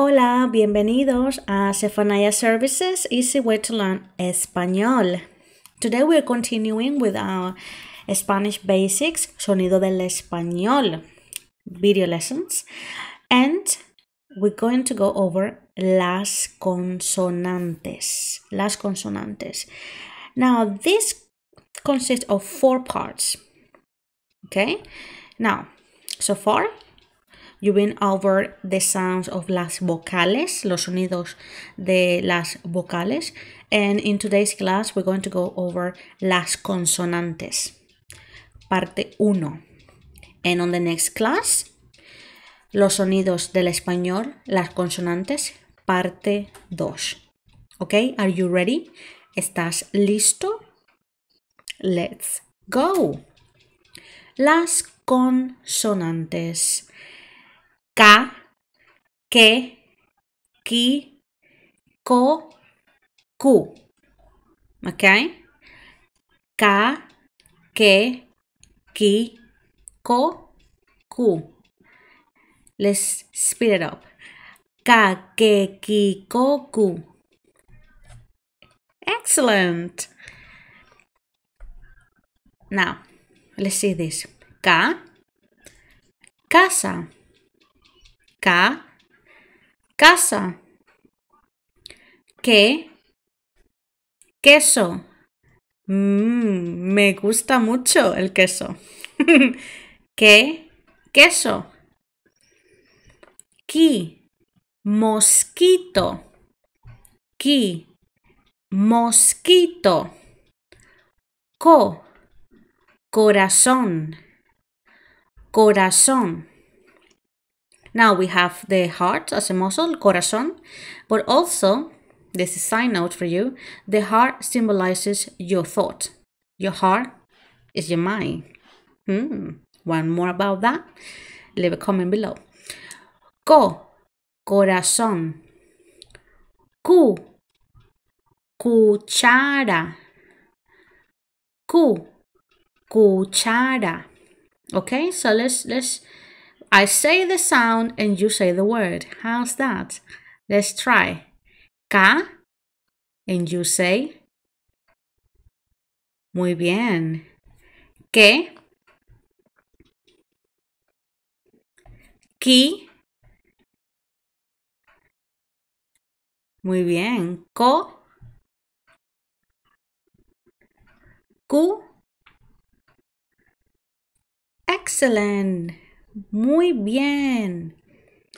Hola, bienvenidos a Sephania Services Easy Way to Learn Español. Today we're continuing with our Spanish Basics, Sonido del Español video lessons, and we're going to go over las consonantes. Las consonantes. Now, this consists of four parts. Okay, now, so far You've been over the sounds of las vocales, los sonidos de las vocales. And in today's class, we're going to go over las consonantes. Parte 1. And on the next class, los sonidos del español, las consonantes, parte 2. ¿Ok? Are you ready? ¿Estás listo? Let's go. Las consonantes. ka, ke, ki, ko, ku. Okay? Ka, ke, ki, ko, ku. Let's speed it up. Ka, ke, ki, ko, ku. Excellent. Now, let's see this. Ka, casa. casa. Que, queso. Mm, me gusta mucho el queso. que, queso. Ki, mosquito. Ki, mosquito. Co, corazón. Corazón. Now we have the heart as a muscle, corazon, but also, this is a side note for you, the heart symbolizes your thought. Your heart is your mind. Hmm. Want more about that? Leave a comment below. Co, corazón. Cu, cuchara. Cu, cuchara. Okay, so let's let's I say the sound and you say the word. How's that? Let's try. Ka and you say. Muy bien. Que. Ki. Muy bien. Co. Ku. Excellent. Muy bien.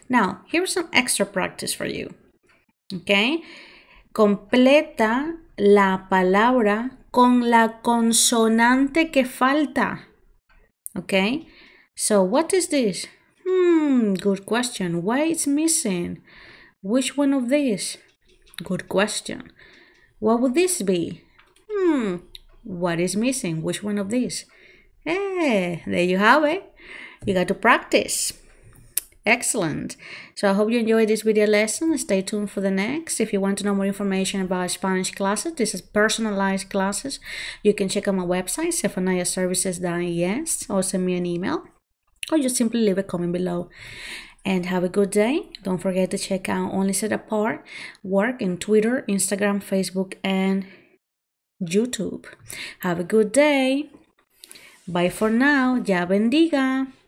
Now, here's some extra practice for you. Okay? Completa la palabra con la consonante que falta. Okay? So, what is this? Hmm, good question. Why it's missing? Which one of these? Good question. What would this be? Hmm, what is missing? Which one of these? Hey, eh, there you have it you got to practice. Excellent. So I hope you enjoyed this video lesson. Stay tuned for the next. If you want to know more information about Spanish classes, this is personalized classes. You can check out my website, Yes, or send me an email or just simply leave a comment below. And have a good day. Don't forget to check out Only Set Apart work in Twitter, Instagram, Facebook, and YouTube. Have a good day. Bye for now. Ya bendiga.